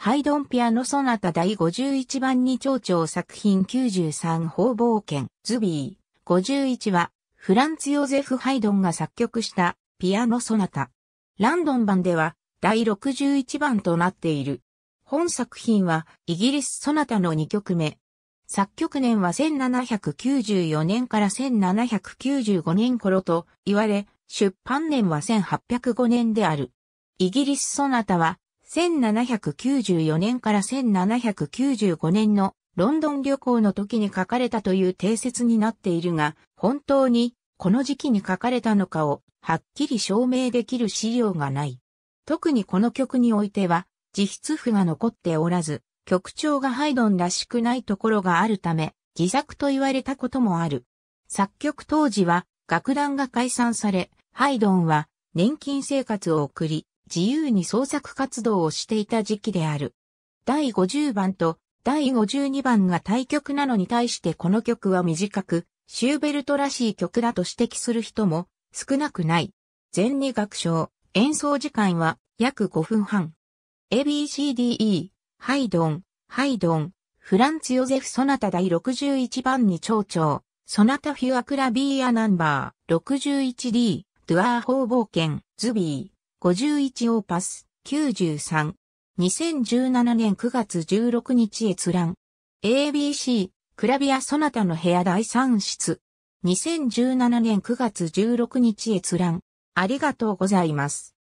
ハイドンピアノソナタ第51番に蝶々作品93方冒険ズビー51はフランツ・ヨゼフ・ハイドンが作曲したピアノソナタ。ランドン版では第61番となっている。本作品はイギリスソナタの2曲目。作曲年は1794年から1795年頃と言われ、出版年は1805年である。イギリスソナタは1794年から1795年のロンドン旅行の時に書かれたという定説になっているが、本当にこの時期に書かれたのかをはっきり証明できる資料がない。特にこの曲においては、自筆譜が残っておらず、曲調がハイドンらしくないところがあるため、自作と言われたこともある。作曲当時は、楽団が解散され、ハイドンは年金生活を送り、自由に創作活動をしていた時期である。第50番と第52番が対局なのに対してこの曲は短く、シューベルトらしい曲だと指摘する人も少なくない。全2楽章、演奏時間は約5分半。ABCDE、ハイドン、ハイドン、フランツ・ヨゼフ・ソナタ第61番に蝶々、ソナタ・フュア・クラビーア・ナンバー、61D、ドゥアー・ホーケン、ズビー。51オーパス、93。2017年9月16日閲覧。ABC、クラビア・ソナタの部屋第3室。2017年9月16日閲覧。ありがとうございます。